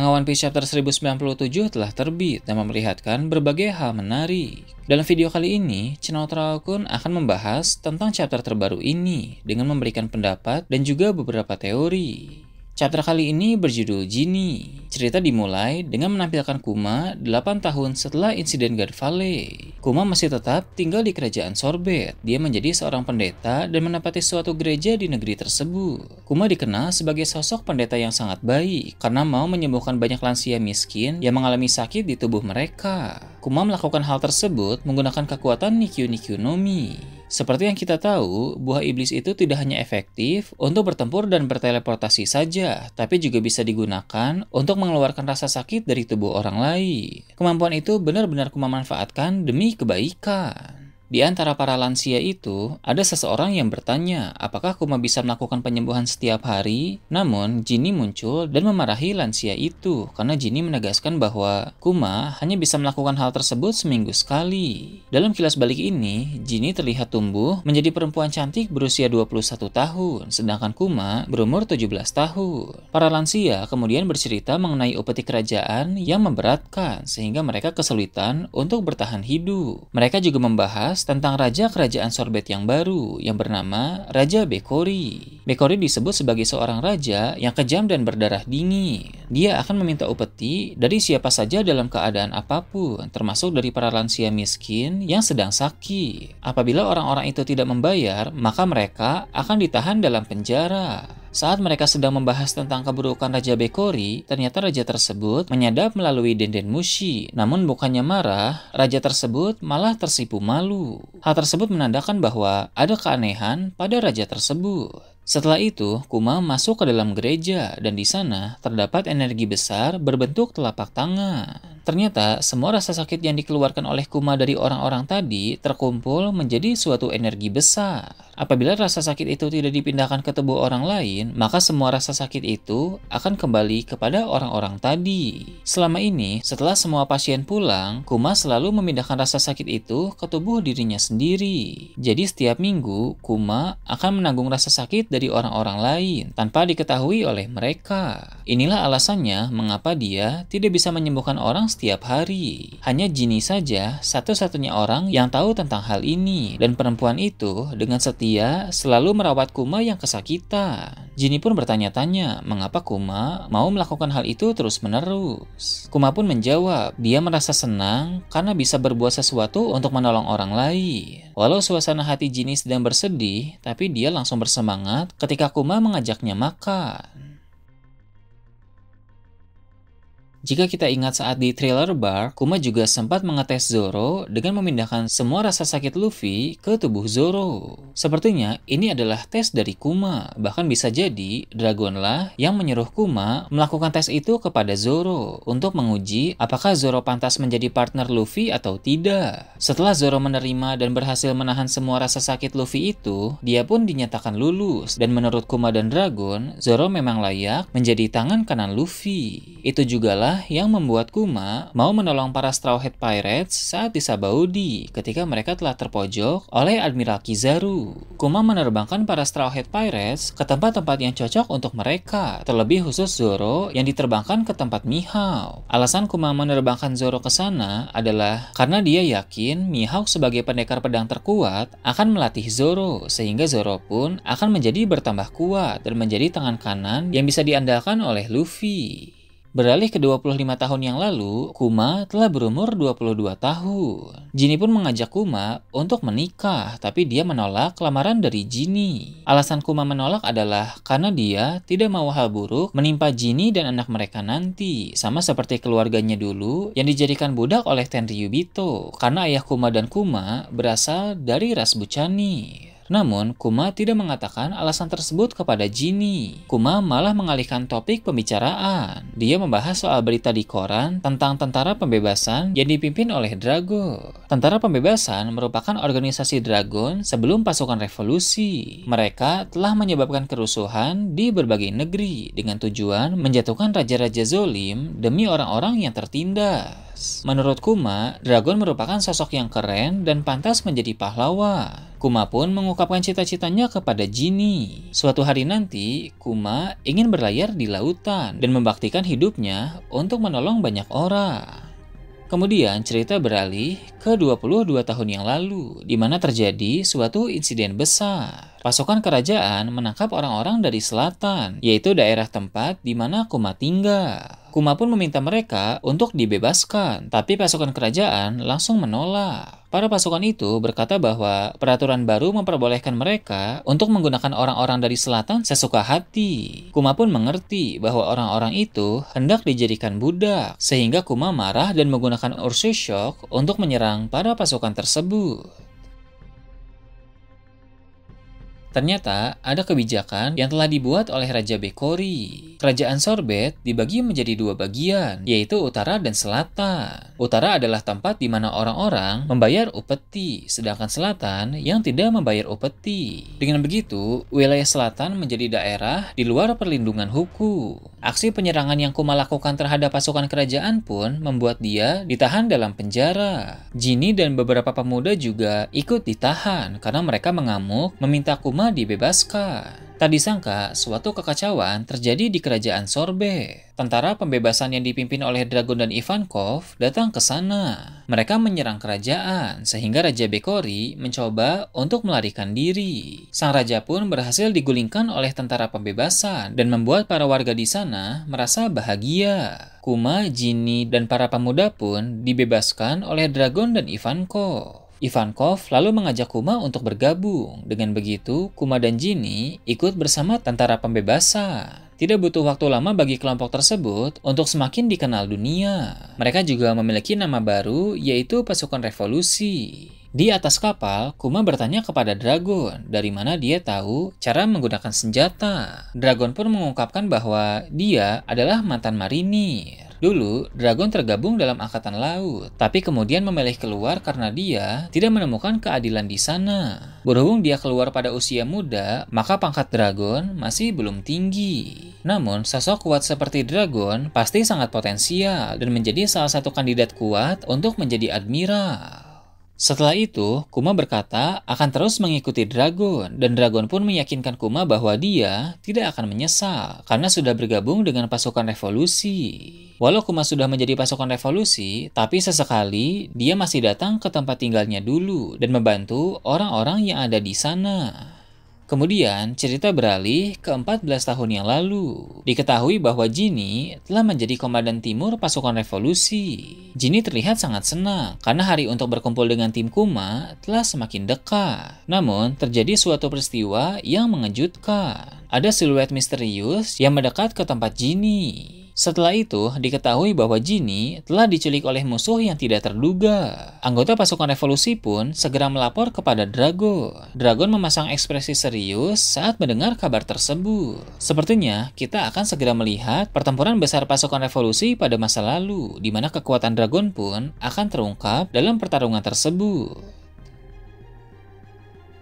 One Piece Chapter 1097 telah terbit dan memperlihatkan berbagai hal menarik. Dalam video kali ini, channel Traokun akan membahas tentang chapter terbaru ini dengan memberikan pendapat dan juga beberapa teori. Chapter kali ini berjudul Jinny. Cerita dimulai dengan menampilkan Kuma 8 tahun setelah insiden God Valley. Kuma masih tetap tinggal di kerajaan Sorbet. Dia menjadi seorang pendeta dan menempati suatu gereja di negeri tersebut. Kuma dikenal sebagai sosok pendeta yang sangat baik karena mau menyembuhkan banyak lansia miskin yang mengalami sakit di tubuh mereka. Kuma melakukan hal tersebut menggunakan kekuatan Nikyu Nikyu Nomi. Seperti yang kita tahu, buah iblis itu tidak hanya efektif untuk bertempur dan berteleportasi saja, tapi juga bisa digunakan untuk mengeluarkan rasa sakit dari tubuh orang lain. Kemampuan itu benar-benar kumanfaatkan demi kebaikan. Di antara para lansia itu, ada seseorang yang bertanya apakah Kuma bisa melakukan penyembuhan setiap hari. Namun, Jinny muncul dan memarahi lansia itu karena Jinny menegaskan bahwa Kuma hanya bisa melakukan hal tersebut seminggu sekali. Dalam kilas balik ini, Jinny terlihat tumbuh menjadi perempuan cantik berusia 21 tahun, sedangkan Kuma berumur 17 tahun. Para lansia kemudian bercerita mengenai upeti kerajaan yang memberatkan sehingga mereka kesulitan untuk bertahan hidup. Mereka juga membahas tentang raja kerajaan sorbet yang baru yang bernama Raja Bekori. Bekori disebut sebagai seorang raja yang kejam dan berdarah dingin. Dia akan meminta upeti dari siapa saja dalam keadaan apapun, termasuk dari para lansia miskin yang sedang sakit. Apabila orang-orang itu tidak membayar, maka mereka akan ditahan dalam penjara. Saat mereka sedang membahas tentang keburukan Raja Bekori, ternyata raja tersebut menyadap melalui denden Mushi. Namun bukannya marah, raja tersebut malah tersipu malu. Hal tersebut menandakan bahwa ada keanehan pada raja tersebut. Setelah itu, Kuma masuk ke dalam gereja dan di sana terdapat energi besar berbentuk telapak tangan. Ternyata semua rasa sakit yang dikeluarkan oleh kuma dari orang-orang tadi terkumpul menjadi suatu energi besar. Apabila rasa sakit itu tidak dipindahkan ke tubuh orang lain, maka semua rasa sakit itu akan kembali kepada orang-orang tadi. Selama ini, setelah semua pasien pulang, kuma selalu memindahkan rasa sakit itu ke tubuh dirinya sendiri. Jadi setiap minggu, kuma akan menanggung rasa sakit dari orang-orang lain tanpa diketahui oleh mereka. Inilah alasannya mengapa dia tidak bisa menyembuhkan orang setiap hari. Hanya Jinny saja satu-satunya orang yang tahu tentang hal ini dan perempuan itu dengan setia selalu merawat Kuma yang kesakitan. Jinny pun bertanya-tanya mengapa Kuma mau melakukan hal itu terus-menerus. Kuma pun menjawab, dia merasa senang karena bisa berbuat sesuatu untuk menolong orang lain. Walau suasana hati Jinny sedang bersedih, tapi dia langsung bersemangat ketika Kuma mengajaknya makan. Jika kita ingat saat di trailer bar, Kuma juga sempat mengetes Zoro dengan memindahkan semua rasa sakit Luffy ke tubuh Zoro. Sepertinya ini adalah tes dari Kuma, bahkan bisa jadi Dragon yang menyuruh Kuma melakukan tes itu kepada Zoro untuk menguji apakah Zoro pantas menjadi partner Luffy atau tidak. Setelah Zoro menerima dan berhasil menahan semua rasa sakit Luffy itu, dia pun dinyatakan lulus dan menurut Kuma dan Dragon, Zoro memang layak menjadi tangan kanan Luffy. Itu jugalah yang membuat Kuma mau menolong para Straw Hat Pirates saat di Sabaudi ketika mereka telah terpojok oleh Admiral Kizaru. Kuma menerbangkan para Straw Hat Pirates ke tempat-tempat yang cocok untuk mereka, terlebih khusus Zoro yang diterbangkan ke tempat Mihawk. Alasan Kuma menerbangkan Zoro ke sana adalah karena dia yakin Mihawk sebagai pendekar pedang terkuat akan melatih Zoro, sehingga Zoro pun akan menjadi bertambah kuat dan menjadi tangan kanan yang bisa diandalkan oleh Luffy. Beralih ke 25 tahun yang lalu, Kuma telah berumur 22 tahun. Jinny pun mengajak Kuma untuk menikah, tapi dia menolak lamaran dari Jinny. Alasan Kuma menolak adalah karena dia tidak mau hal buruk menimpa Jinny dan anak mereka nanti, sama seperti keluarganya dulu yang dijadikan budak oleh Tenryubito, karena ayah Kuma dan Kuma berasal dari ras Bucani. Namun, Kuma tidak mengatakan alasan tersebut kepada Jinny. Kuma malah mengalihkan topik pembicaraan. Dia membahas soal berita di koran tentang tentara pembebasan yang dipimpin oleh Drago. Tentara pembebasan merupakan organisasi Dragon sebelum pasukan revolusi. Mereka telah menyebabkan kerusuhan di berbagai negeri dengan tujuan menjatuhkan raja-raja zolim demi orang-orang yang tertindas. Menurut Kuma, Dragon merupakan sosok yang keren dan pantas menjadi pahlawan. Kuma pun mengungkapkan cita-citanya kepada Jinny. Suatu hari nanti, Kuma ingin berlayar di lautan dan membaktikan hidupnya untuk menolong banyak orang. Kemudian cerita beralih ke 22 tahun yang lalu, di mana terjadi suatu insiden besar. Pasukan kerajaan menangkap orang-orang dari selatan, yaitu daerah tempat di mana Kuma tinggal. Kuma pun meminta mereka untuk dibebaskan, tapi pasukan kerajaan langsung menolak. Para pasukan itu berkata bahwa peraturan baru memperbolehkan mereka untuk menggunakan orang-orang dari selatan sesuka hati. Kuma pun mengerti bahwa orang-orang itu hendak dijadikan budak, sehingga Kuma marah dan menggunakan Ursushock untuk menyerang para pasukan tersebut. Ternyata ada kebijakan yang telah dibuat oleh Raja Bekori. Kerajaan Sorbet dibagi menjadi dua bagian, yaitu utara dan selatan. Utara adalah tempat di mana orang-orang membayar upeti, sedangkan selatan yang tidak membayar upeti. Dengan begitu, wilayah selatan menjadi daerah di luar perlindungan hukum. Aksi penyerangan yang Kuma lakukan terhadap pasukan kerajaan pun membuat dia ditahan dalam penjara. Jini dan beberapa pemuda juga ikut ditahan karena mereka mengamuk meminta Kuma dibebaskan. Tak disangka, suatu kekacauan terjadi di kerajaan Sorbe. Tentara pembebasan yang dipimpin oleh Dragon dan Ivankov datang ke sana. Mereka menyerang kerajaan, sehingga Raja Bekori mencoba untuk melarikan diri. Sang Raja pun berhasil digulingkan oleh tentara pembebasan dan membuat para warga di sana merasa bahagia. Kuma, Jinny, dan para pemuda pun dibebaskan oleh Dragon dan Ivankov. Ivankov lalu mengajak Kuma untuk bergabung. Dengan begitu, Kuma dan Jini ikut bersama tentara pembebasan. Tidak butuh waktu lama bagi kelompok tersebut untuk semakin dikenal dunia. Mereka juga memiliki nama baru yaitu Pasukan Revolusi. Di atas kapal, Kuma bertanya kepada Dragon dari mana dia tahu cara menggunakan senjata. Dragon pun mengungkapkan bahwa dia adalah mantan marinir. Dulu, Dragon tergabung dalam Angkatan Laut, tapi kemudian memilih keluar karena dia tidak menemukan keadilan di sana. Berhubung dia keluar pada usia muda, maka pangkat Dragon masih belum tinggi. Namun, sosok kuat seperti Dragon pasti sangat potensial dan menjadi salah satu kandidat kuat untuk menjadi admiral. Setelah itu, Kuma berkata akan terus mengikuti Dragon, dan Dragon pun meyakinkan Kuma bahwa dia tidak akan menyesal karena sudah bergabung dengan pasukan revolusi. Walau Kuma sudah menjadi pasukan revolusi, tapi sesekali dia masih datang ke tempat tinggalnya dulu dan membantu orang-orang yang ada di sana. Kemudian, cerita beralih ke 14 tahun yang lalu. Diketahui bahwa Jinny telah menjadi komandan timur pasukan revolusi. Jinny terlihat sangat senang karena hari untuk berkumpul dengan tim Kuma telah semakin dekat. Namun, terjadi suatu peristiwa yang mengejutkan. Ada siluet misterius yang mendekat ke tempat Jinny. Setelah itu, diketahui bahwa Jinny telah diculik oleh musuh yang tidak terduga. Anggota pasukan revolusi pun segera melapor kepada Drago. Dragon memasang ekspresi serius saat mendengar kabar tersebut. Sepertinya, kita akan segera melihat pertempuran besar pasukan revolusi pada masa lalu, di mana kekuatan Dragon pun akan terungkap dalam pertarungan tersebut.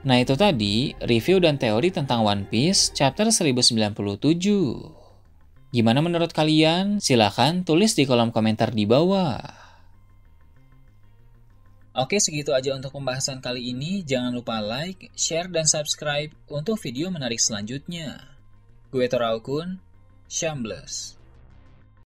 Nah itu tadi review dan teori tentang One Piece chapter 1097. Gimana menurut kalian? Silahkan tulis di kolom komentar di bawah. Oke, segitu aja untuk pembahasan kali ini. Jangan lupa like, share, dan subscribe untuk video menarik selanjutnya. Gue Toraukun, Shambles.